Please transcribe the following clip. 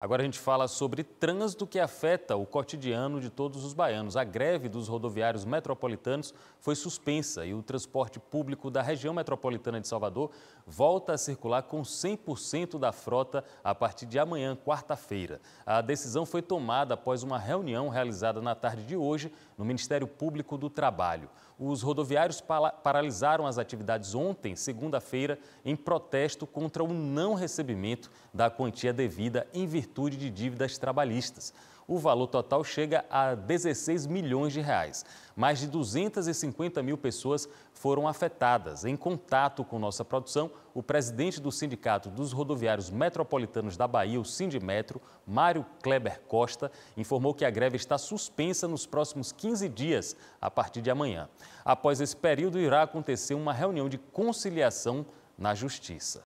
Agora a gente fala sobre trânsito que afeta o cotidiano de todos os baianos. A greve dos rodoviários metropolitanos foi suspensa e o transporte público da região metropolitana de Salvador volta a circular com 100% da frota a partir de amanhã, quarta-feira. A decisão foi tomada após uma reunião realizada na tarde de hoje no Ministério Público do Trabalho. Os rodoviários paralisaram as atividades ontem, segunda-feira, em protesto contra o não recebimento da quantia devida em virtude virtude de dívidas trabalhistas. O valor total chega a 16 milhões de reais. Mais de 250 mil pessoas foram afetadas. Em contato com nossa produção, o presidente do Sindicato dos Rodoviários Metropolitanos da Bahia, o Sindimetro, Mário Kleber Costa, informou que a greve está suspensa nos próximos 15 dias, a partir de amanhã. Após esse período, irá acontecer uma reunião de conciliação na Justiça.